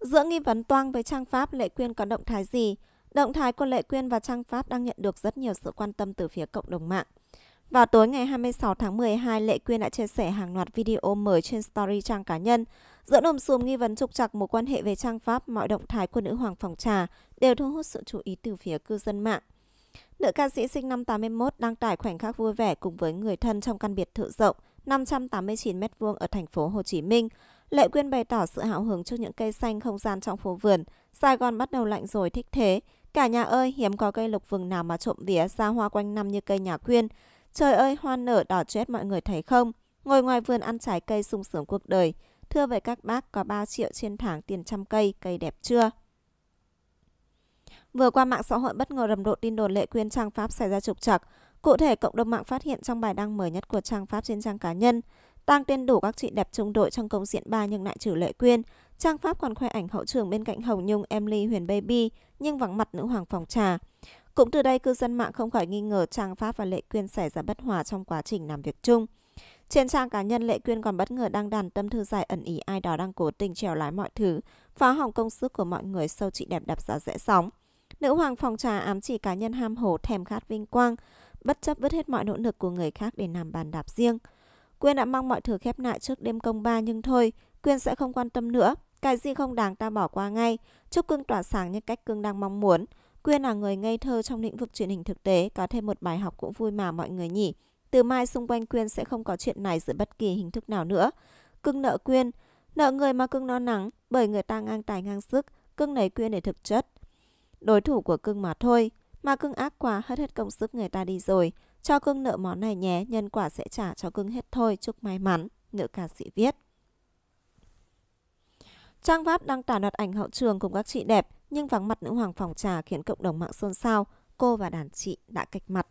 Giữa nghi vấn toang với Trang Pháp, Lệ Quyên có động thái gì? Động thái của Lệ Quyên và Trang Pháp đang nhận được rất nhiều sự quan tâm từ phía cộng đồng mạng. Vào tối ngày 26 tháng 12, Lệ Quyên đã chia sẻ hàng loạt video mới trên story trang cá nhân. Giữa đồm xùm nghi vấn trục trặc mối quan hệ về trang Pháp, mọi động thái của nữ hoàng phòng trà đều thu hút sự chú ý từ phía cư dân mạng. Nữ ca sĩ sinh năm 81 đang tải khoảnh khắc vui vẻ cùng với người thân trong căn biệt thự rộng 589m2 ở thành phố Hồ Chí Minh. Lệ Quyên bày tỏ sự hào hứng cho những cây xanh không gian trong phố vườn. Sài Gòn bắt đầu lạnh rồi thích thế. Cả nhà ơi, hiếm có cây lục vừng nào mà trộm vía ra hoa quanh năm như cây nhà Quyên. Trời ơi, hoa nở đỏ chết mọi người thấy không? Ngồi ngoài vườn ăn trái cây sung sướng cuộc đời. Thưa về các bác, có 3 triệu trên tháng tiền trăm cây, cây đẹp chưa? Vừa qua mạng xã hội bất ngờ rầm rộ tin đồn Lệ Quyên trang Pháp xảy ra trục trặc. Cụ thể, cộng đồng mạng phát hiện trong bài đăng mới nhất của trang Pháp trên trang cá nhân – tăng tên đủ các chị đẹp trung đội trong công diện ba nhưng lại trừ Lệ Quyên. Trang Pháp còn khoe ảnh hậu trường bên cạnh Hồng Nhung, em Huyền Baby nhưng vắng mặt nữ hoàng phòng trà. Cũng từ đây cư dân mạng không khỏi nghi ngờ Trang Pháp và Lệ Quyên xảy ra bất hòa trong quá trình làm việc chung. Trên trang cá nhân Lệ Quyên còn bất ngờ đăng đàn tâm thư dài ẩn ý ai đó đang cố tình trèo lái mọi thứ, phá hỏng công sức của mọi người sâu chị đẹp đạp giá rẽ sóng. Nữ hoàng phòng trà ám chỉ cá nhân ham hồ thèm khát vinh quang, bất chấp vứt hết mọi nỗ lực của người khác để làm bàn đạp riêng. Quyên đã mong mọi thứ khép lại trước đêm công ba nhưng thôi, Quyên sẽ không quan tâm nữa. Cái gì không đáng ta bỏ qua ngay. Chúc Cương tỏa sáng như cách Cương đang mong muốn. Quyên là người ngây thơ trong lĩnh vực truyền hình thực tế, có thêm một bài học cũng vui mà mọi người nhỉ. Từ mai xung quanh Quyên sẽ không có chuyện này dưới bất kỳ hình thức nào nữa. Cưng nợ Quyên, nợ người mà Cưng no nắng, bởi người ta ngang tài ngang sức, Cưng lấy Quyên để thực chất. Đối thủ của Cưng mà thôi, mà cưng ác quá hết hết công sức người ta đi rồi. Cho cưng nợ món này nhé, nhân quả sẽ trả cho cưng hết thôi, chúc may mắn. Nữ ca sĩ viết. Trang Váp đăng tải loạt ảnh hậu trường cùng các chị đẹp, nhưng vắng mặt nữ hoàng phòng trà khiến cộng đồng mạng xôn xao. Cô và đàn chị đã cạch mặt.